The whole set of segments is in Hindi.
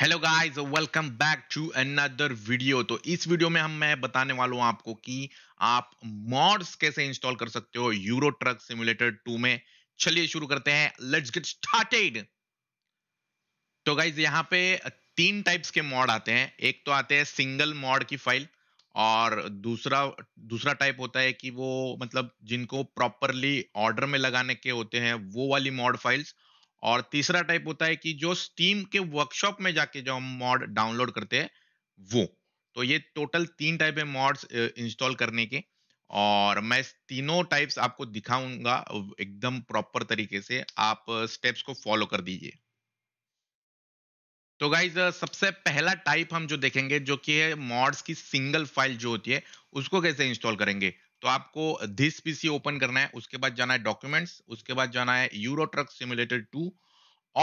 hello guys welcome back to another video तो इस वीडियो में हम मैं बताने वाला हूं आपको कि आप मॉड्स कैसे इंस्टॉल कर सकते हो यूरो ट्रक सिमुलेटर 2 में चलिए शुरू करते हैं लेट्स गेट स्टार्टेड तो गाइस यहां पे तीन टाइप्स के मॉड आते हैं एक तो आते हैं सिंगल मॉड की फाइल और दूसरा दूसरा टाइप होता है कि वो मतलब जिनको प्रॉपरली ऑर्डर में लगाने के होते हैं वो वाली मॉड फाइल्स और तीसरा टाइप होता है कि जो स्टीम के वर्कशॉप में जाके जो हम मॉड डाउनलोड करते हैं वो तो ये टोटल तीन टाइप है मॉड्स इंस्टॉल करने के और मैं तीनों टाइप्स आपको दिखाऊंगा एकदम प्रॉपर तरीके से आप स्टेप्स को फॉलो कर दीजिए तो गाइज सबसे पहला टाइप हम जो देखेंगे जो कि है मॉड्स की सिंगल फाइल जो होती है उसको कैसे इंस्टॉल करेंगे तो आपको धिस पीसी ओपन करना है उसके बाद जाना है डॉक्यूमेंट्स उसके बाद जाना है यूरो ट्रक सिमुलेटर टू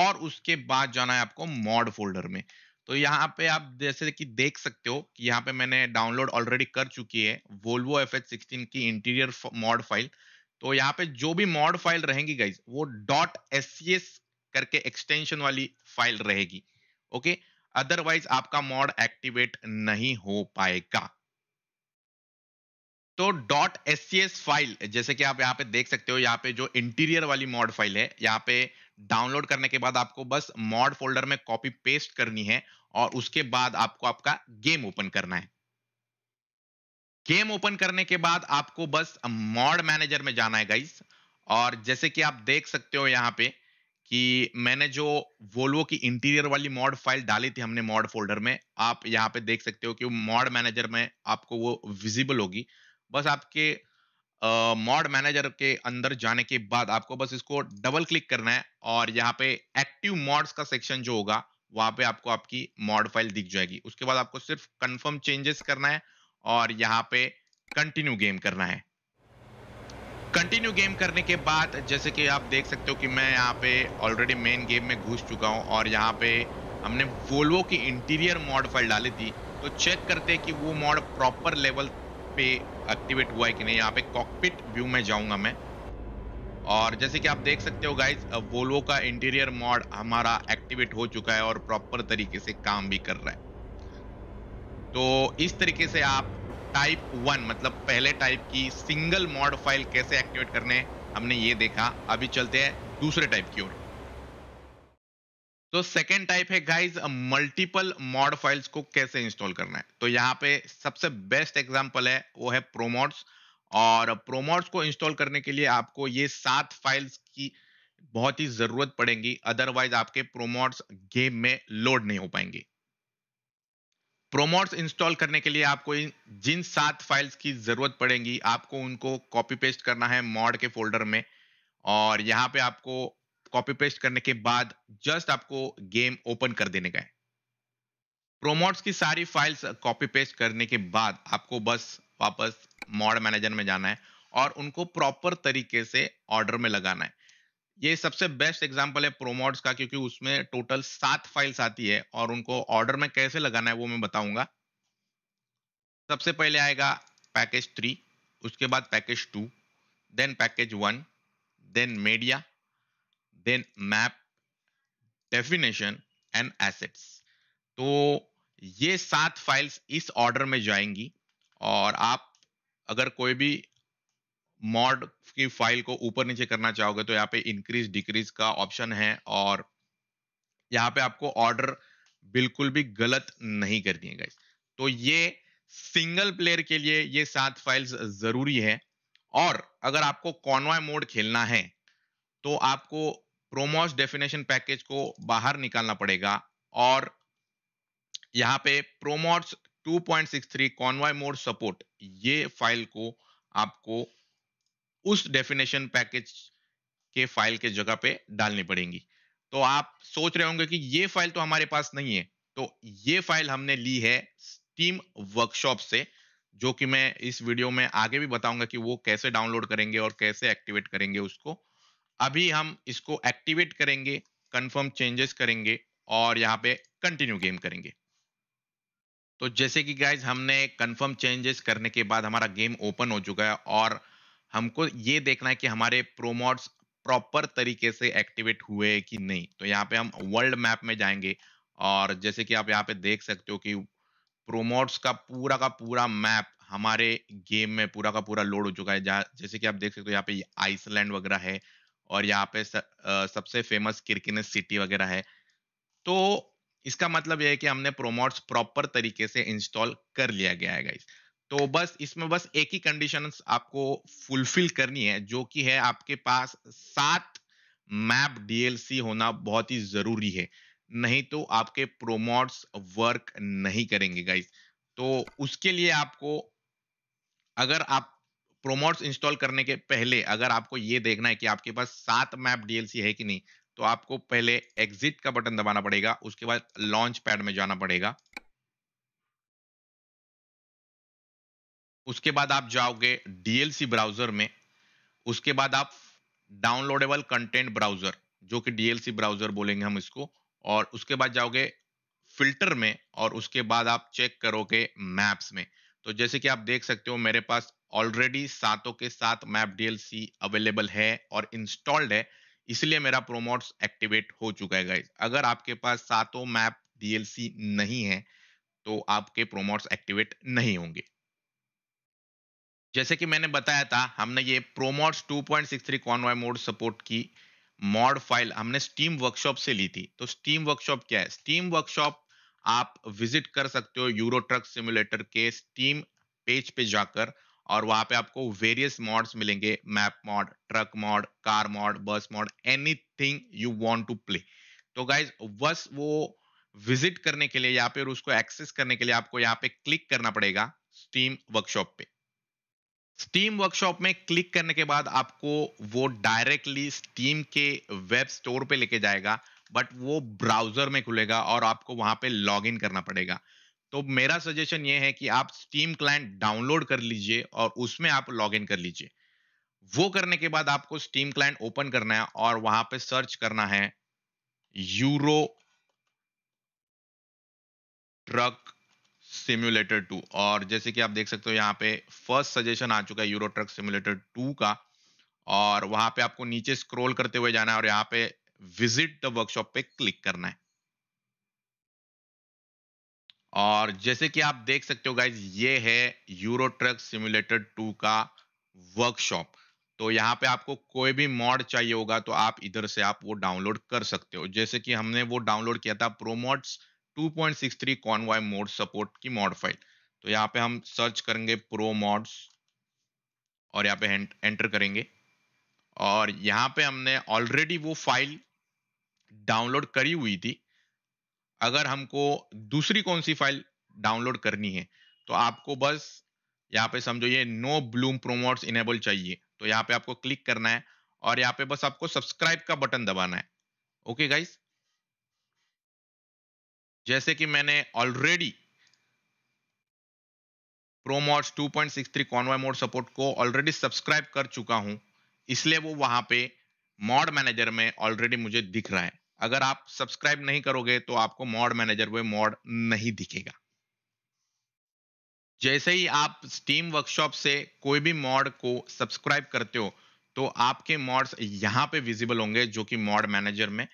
और उसके बाद जाना है आपको मॉड फोल्डर में तो यहाँ पे आप जैसे कि देख सकते हो कि यहाँ पे मैंने डाउनलोड ऑलरेडी कर चुकी है वोल्वो एफ एच सिक्सटीन की इंटीरियर मॉड फाइल तो यहाँ पे जो भी मॉड फाइल रहेंगी गाइज वो डॉट एस करके एक्सटेंशन वाली फाइल रहेगी ओके अदरवाइज आपका मॉड एक्टिवेट नहीं हो पाएगा तो डॉट एस फाइल जैसे कि आप यहाँ पे देख सकते हो यहाँ पे जो इंटीरियर वाली मॉड फाइल है यहाँ पे डाउनलोड करने के बाद आपको बस मॉड फोल्डर में कॉपी पेस्ट करनी है और उसके बाद आपको आपका गेम ओपन करना है गेम ओपन करने के बाद आपको बस मॉड मैनेजर में जाना है गाइस और जैसे कि आप देख सकते हो यहाँ पे कि मैंने जो वोल्वो की इंटीरियर वाली मॉड फाइल डाली थी हमने मॉड फोल्डर में आप यहाँ पे देख सकते हो कि मॉड मैनेजर में आपको वो विजिबल होगी बस आपके मॉड uh, मैनेजर के अंदर जाने के बाद आपको बस इसको डबल क्लिक करना है और यहाँ पे एक्टिव मॉड्स का सेक्शन जो होगा वहां पे आपको आपकी मॉड फाइल दिख जाएगी उसके बाद आपको सिर्फ कंफर्म चेंजेस करना है और यहाँ पे कंटिन्यू गेम करना है कंटिन्यू गेम करने के बाद जैसे कि आप देख सकते हो कि मैं यहाँ पे ऑलरेडी मेन गेम में घुस चुका हूँ और यहाँ पे हमने वोल्वो की इंटीरियर मॉड फाइल डाली थी तो चेक करते हैं कि वो मॉड प्रॉपर लेवल पे एक्टिवेट हुआ है कि नहीं यहाँ पे कॉकपिट व्यू में जाऊँगा मैं और जैसे कि आप देख सकते हो गाइज वोल्वो का इंटीरियर मॉड हमारा एक्टिवेट हो चुका है और प्रॉपर तरीके से काम भी कर रहा है तो इस तरीके से आप टाइप वन मतलब पहले टाइप की सिंगल मॉड फाइल कैसे एक्टिवेट करने हमने ये देखा अभी चलते हैं दूसरे टाइप की ओर तो सेकेंड टाइप है गाइज मल्टीपल मॉड फाइल्स को कैसे इंस्टॉल करना है तो यहाँ पे सबसे बेस्ट एग्जाम्पल है वो है प्रोमोड्स और प्रोमोड्स को इंस्टॉल करने के लिए आपको ये सात फाइल्स की बहुत ही जरूरत पड़ेगी अदरवाइज आपके प्रोमोड्स गेम में लोड नहीं हो पाएंगे प्रोमोड्स इंस्टॉल करने के लिए आपको जिन सात फाइल्स की जरूरत पड़ेगी आपको उनको कॉपी पेस्ट करना है मॉड के फोल्डर में और यहाँ पे आपको कॉपी पेस्ट करने के बाद जस्ट आपको गेम ओपन कर देने का है प्रोमोट्स की सारी फाइल्स कॉपी पेस्ट करने के बाद आपको बस वापस मॉड मैनेजर में जाना है और उनको प्रॉपर तरीके से ऑर्डर में लगाना है ये सबसे बेस्ट एग्जाम्पल है प्रोमोट्स का क्योंकि उसमें टोटल सात फाइल्स आती है और उनको ऑर्डर में कैसे लगाना है वो मैं बताऊंगा सबसे पहले आएगा पैकेज थ्री उसके बाद package two then package one then media then map definition and assets तो ये सात फाइल्स इस ऑर्डर में जाएंगी और आप अगर कोई भी मॉड की फाइल को ऊपर नीचे करना चाहोगे तो यहाँ पे इंक्रीज डिक्रीज का ऑप्शन है और यहाँ पे आपको ऑर्डर बिल्कुल भी गलत नहीं कर दिए गाइस तो ये सिंगल प्लेयर के लिए ये सात फाइल्स जरूरी है और अगर आपको कॉनवाय मोड खेलना है तो आपको प्रोमोस डेफिनेशन पैकेज को बाहर निकालना पड़ेगा और यहाँ पे प्रोमोट्स 2.63 कॉनवाय मोड सपोर्ट ये फाइल को आपको उस डेफिनेशन पैकेज के फाइल के जगह पे डालनी पड़ेगी तो आप सोच रहे होंगे कि ये फाइल तो हमारे पास नहीं है तो ये फाइल हमने ली है स्टीम वर्कशॉप से जो कि मैं इस वीडियो में आगे भी बताऊंगा कि वो कैसे डाउनलोड करेंगे और कैसे एक्टिवेट करेंगे उसको अभी हम इसको एक्टिवेट करेंगे कंफर्म चेंजेस करेंगे और यहाँ पे कंटिन्यू गेम करेंगे तो जैसे कि गाइज हमने कंफर्म चेंजेस करने के बाद हमारा गेम ओपन हो चुका है और हमको ये देखना है कि हमारे प्रोमोट्स प्रॉपर तरीके से एक्टिवेट हुए कि नहीं तो यहाँ पे हम वर्ल्ड मैप में जाएंगे और जैसे कि आप यहाँ पे देख सकते हो कि प्रोमोट्स का पूरा का पूरा मैप हमारे गेम में पूरा का पूरा लोड हो चुका है जैसे कि आप देख सकते हो यहाँ पे आइसलैंड वगैरह है और यहाँ पे सबसे फेमस किरकिन सिटी वगैरह है तो इसका मतलब यह है कि हमने प्रोमोट्स प्रॉपर तरीके से इंस्टॉल कर लिया गया है गाइस तो बस इसमें बस एक ही कंडीशन आपको फुलफिल करनी है जो कि है आपके पास सात मैप डीएलसी होना बहुत ही जरूरी है नहीं तो आपके प्रोमोट्स वर्क नहीं करेंगे गाइस तो उसके लिए आपको अगर आप प्रोमोट्स इंस्टॉल करने के पहले अगर आपको ये देखना है कि आपके पास सात मैप डीएलसी है कि नहीं तो आपको पहले एग्जिट का बटन दबाना पड़ेगा उसके बाद लॉन्च पैड में जाना पड़ेगा उसके बाद आप जाओगे डीएलसी ब्राउजर में उसके बाद आप डाउनलोडेबल कंटेंट ब्राउजर जो कि डीएलसी ब्राउजर बोलेंगे हम इसको और उसके बाद जाओगे फिल्टर में और उसके बाद आप चेक करोगे मैप्स में तो जैसे कि आप देख सकते हो मेरे पास ऑलरेडी सातों के साथ मैप डीएलसी अवेलेबल है और इंस्टॉल्ड है इसलिए मेरा प्रोमोट्स एक्टिवेट हो चुका है गाइज अगर आपके पास सातों मैप डीएलसी नहीं है तो आपके प्रोमोट्स एक्टिवेट नहीं होंगे जैसे कि मैंने बताया था हमने ये प्रोमोट्स 2.63 कॉनवाई मोड सपोर्ट की मॉड फाइल हमने स्टीम वर्कशॉप से ली थी तो स्टीम वर्कशॉप क्या है स्टीम वर्कशॉप आप विजिट कर सकते हो यूरो ट्रक सिमुलेटर के स्टीम पेज पे जाकर और वहां पे आपको वेरियस मॉड्स मिलेंगे map mod truck mod car mod bus mod anything you want to play तो गाइज बस वो विजिट करने के लिए या फिर उसको एक्सेस करने के लिए आपको यहाँ पे क्लिक करना पड़ेगा स्टीम वर्कशॉप पे स्टीम वर्कशॉप में क्लिक करने के बाद आपको वो डायरेक्टली स्टीम के वेब स्टोर पे लेके जाएगा बट वो ब्राउजर में खुलेगा और आपको वहां पे लॉग इन करना पड़ेगा तो मेरा सजेशन ये है कि आप स्टीम क्लाइंट डाउनलोड कर लीजिए और उसमें आप लॉग इन कर लीजिए वो करने के बाद आपको स्टीम क्लाइंट ओपन करना है और वहां पे सर्च करना है यूरो ट्रक सिम्युलेटर टू और जैसे कि आप देख सकते हो यहाँ पे फर्स्ट सजेशन आ चुका है यूरो ट्रक सिम्युलेटर टू का और वहां पे आपको नीचे स्क्रॉल करते हुए जाना है और यहाँ पे विजिट द वर्कशॉप पे क्लिक करना है और जैसे कि आप देख सकते हो गाइज ये है यूरो ट्रक सिमुलेटर टू का वर्कशॉप तो यहाँ पे आपको कोई भी मॉड चाहिए होगा तो आप इधर से आप वो डाउनलोड कर सकते हो जैसे कि हमने वो डाउनलोड किया था प्रोमोड्स 2.63 कॉनवाय मोड सपोर्ट की मॉड फाइल तो यहाँ पे हम सर्च करेंगे प्रो मॉड्स और यहाँ पे एंटर करेंगे और यहाँ पे हमने ऑलरेडी वो फाइल डाउनलोड करी हुई थी अगर हमको दूसरी कौन सी फाइल डाउनलोड करनी है तो आपको बस यहाँ पे समझो ये नो ब्लूम प्रोमोट्स इनेबल चाहिए तो यहाँ पे आपको क्लिक करना है और यहाँ पे बस आपको सब्सक्राइब का बटन दबाना है ओके गाइस जैसे कि मैंने already ProMods 2.63 convoy mode support को ऑलरेडी सब्सक्राइब कर चुका हूं इसलिए वो वहां पे मॉड मैनेजर में ऑलरेडी मुझे दिख रहा है अगर आप सब्सक्राइब नहीं करोगे तो आपको मॉड मैनेजर में मॉड नहीं दिखेगा जैसे ही आप स्टीम वर्कशॉप से कोई भी मॉड को सब्सक्राइब करते हो तो आपके मॉड्स यहाँ पे विजिबल होंगे जो कि मॉड मैनेजर में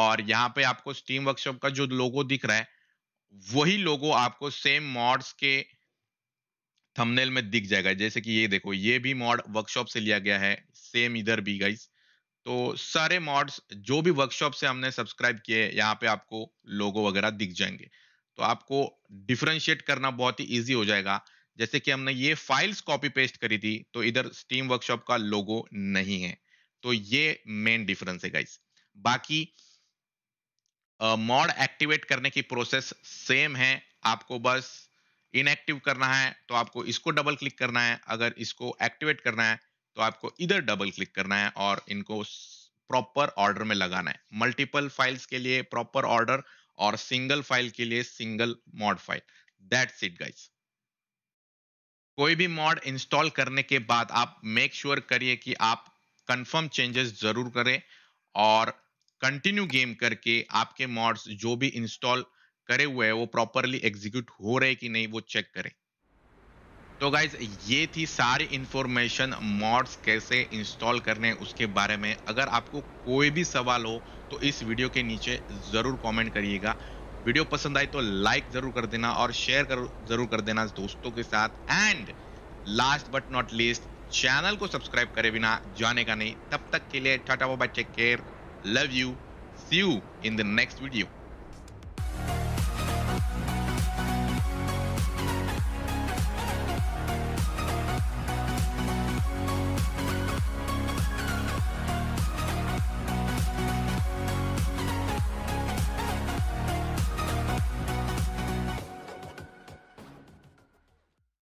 और यहां पे आपको स्टीम वर्कशॉप का जो लोगो दिख रहा है वही लोगो आपको सेम मॉड्स के थंबनेल में दिख जाएगा जैसे कि ये देखो ये भी मॉड वर्कशॉप से लिया गया है सेम इधर भी गाइस तो सारे मॉड्स जो भी वर्कशॉप से हमने सब्सक्राइब किए यहाँ पे आपको लोगो वगैरह दिख जाएंगे तो आपको डिफ्रेंशिएट करना बहुत ही ईजी हो जाएगा जैसे कि हमने ये फाइल्स कॉपी पेस्ट करी थी तो इधर स्टीम वर्कशॉप का लोगो नहीं है तो ये मेन डिफरेंस है गाइस बाकी मॉड uh, एक्टिवेट करने की प्रोसेस सेम है आपको बस इनएक्टिव करना है तो आपको इसको डबल क्लिक करना है अगर इसको एक्टिवेट करना है तो आपको इधर डबल क्लिक करना है और इनको प्रॉपर ऑर्डर में लगाना है मल्टीपल फाइल्स के लिए प्रॉपर ऑर्डर और सिंगल फाइल के लिए single mod file that's it guys कोई भी मॉड इंस्टॉल करने के बाद आप मेक श्योर sure करिए कि आप कंफर्म चेंजेस जरूर करें और कंटिन्यू गेम करके आपके मॉड्स जो भी इंस्टॉल करे हुए हैं वो प्रॉपरली एग्जीक्यूट हो रहे कि नहीं वो चेक करें तो गाइज ये थी सारी इंफॉर्मेशन मॉड्स कैसे इंस्टॉल करने उसके बारे में अगर आपको कोई भी सवाल हो तो इस वीडियो के नीचे ज़रूर कमेंट करिएगा वीडियो पसंद आई तो लाइक ज़रूर कर देना और शेयर कर ज़रूर कर देना दोस्तों के साथ and last but not least channel को सब्सक्राइब करे बिना जाने का नहीं तब तक के लिए टाटा बाबा take care love you see you in the next video